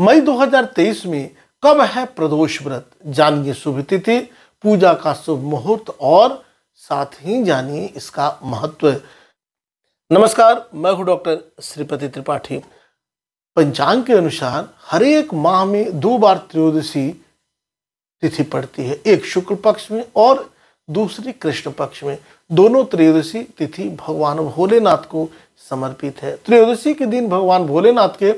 मई 2023 में कब है प्रदोष व्रत जानिए शुभ तिथि पूजा का शुभ मुहूर्त और साथ ही जानिए इसका महत्व नमस्कार मैं हूं डॉक्टर श्रीपति त्रिपाठी पंचांग के अनुसार हर एक माह में दो बार त्रयोदशी तिथि पड़ती है एक शुक्ल पक्ष में और दूसरी कृष्ण पक्ष में दोनों त्रयोदशी तिथि भगवान भोलेनाथ को समर्पित है त्रयोदशी के दिन भगवान भोलेनाथ के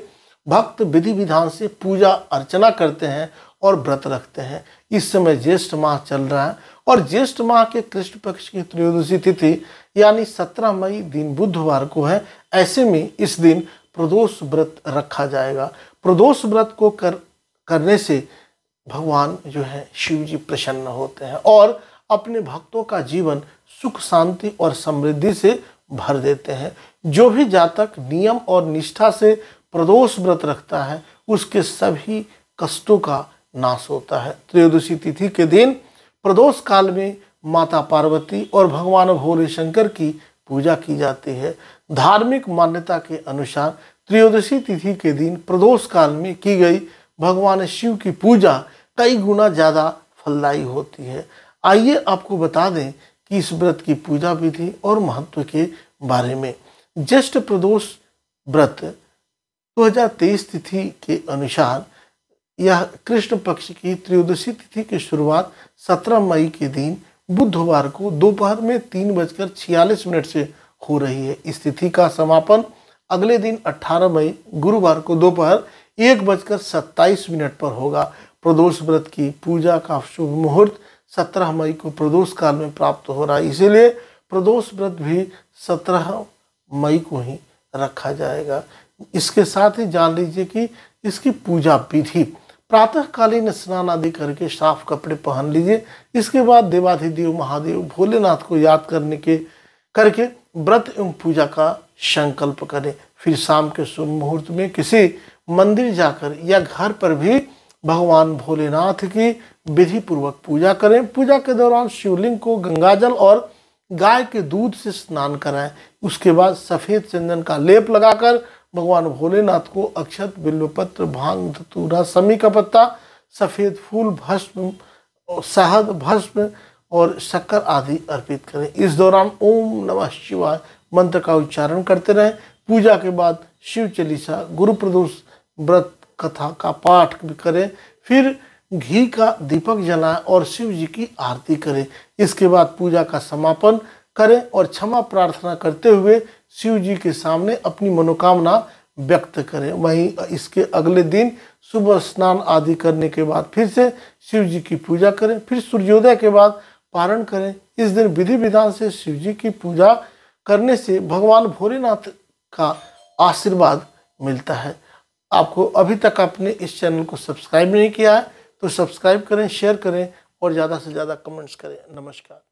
भक्त विधि विधान से पूजा अर्चना करते हैं और व्रत रखते हैं इस समय ज्येष्ठ माह चल रहा है और ज्येष्ठ माह के कृष्ण पक्ष की त्रयोदशी तिथि यानी सत्रह मई दिन बुधवार को है ऐसे में इस दिन प्रदोष व्रत रखा जाएगा प्रदोष व्रत को कर करने से भगवान जो है शिव जी प्रसन्न होते हैं और अपने भक्तों का जीवन सुख शांति और समृद्धि से भर देते हैं जो भी जातक नियम और निष्ठा से प्रदोष व्रत रखता है उसके सभी कष्टों का नाश होता है त्रयोदशी तिथि के दिन प्रदोष काल में माता पार्वती और भगवान भोले शंकर की पूजा की जाती है धार्मिक मान्यता के अनुसार त्रयोदशी तिथि के दिन प्रदोष काल में की गई भगवान शिव की पूजा कई गुना ज़्यादा फलदायी होती है आइए आपको बता दें कि इस व्रत की पूजा विधि और महत्व के बारे में ज्येष्ठ प्रदोष व्रत 2023 तिथि के अनुसार यह कृष्ण पक्ष की त्रयोदशी तिथि की शुरुआत 17 मई के दिन बुधवार को दोपहर में तीन बजकर छियालीस मिनट से हो रही है इस तिथि का समापन अगले दिन 18 मई गुरुवार को दोपहर एक बजकर सत्ताईस मिनट पर होगा प्रदोष व्रत की पूजा का शुभ मुहूर्त 17 मई को प्रदोष काल में प्राप्त हो रहा है इसीलिए प्रदोष व्रत भी 17 मई को ही रखा जाएगा इसके साथ ही जान लीजिए कि इसकी पूजा विधि प्रातःकालीन स्नान आदि करके साफ कपड़े पहन लीजिए इसके बाद देवाधिदेव महादेव भोलेनाथ को याद करने के करके व्रत एवं पूजा का संकल्प करें फिर शाम के शुभ मुहूर्त में किसी मंदिर जाकर या घर पर भी भगवान भोलेनाथ की विधि पूर्वक पूजा करें पूजा के दौरान शिवलिंग को गंगाजल और गाय के दूध से स्नान कराएं उसके बाद सफ़ेद चंदन का लेप लगाकर भगवान भोलेनाथ को अक्षत बिल्वपत्र भांग धतूरा समी का पत्ता सफ़ेद फूल भस्म शहद भस्म और शक्कर आदि अर्पित करें इस दौरान ओम नमः शिवाय मंत्र का उच्चारण करते रहें पूजा के बाद शिव चालीसा गुरु प्रदोष व्रत कथा का पाठ भी करें फिर घी का दीपक जलाएं और शिव जी की आरती करें इसके बाद पूजा का समापन करें और क्षमा प्रार्थना करते हुए शिव जी के सामने अपनी मनोकामना व्यक्त करें वहीं इसके अगले दिन सुबह स्नान आदि करने के बाद फिर से शिव जी की पूजा करें फिर सूर्योदय के बाद पारण करें इस दिन विधि विधान से शिव जी की पूजा करने से भगवान भोलेनाथ का आशीर्वाद मिलता है आपको अभी तक आपने इस चैनल को सब्सक्राइब नहीं किया है तो सब्सक्राइब करें शेयर करें और ज़्यादा से ज़्यादा कमेंट्स करें नमस्कार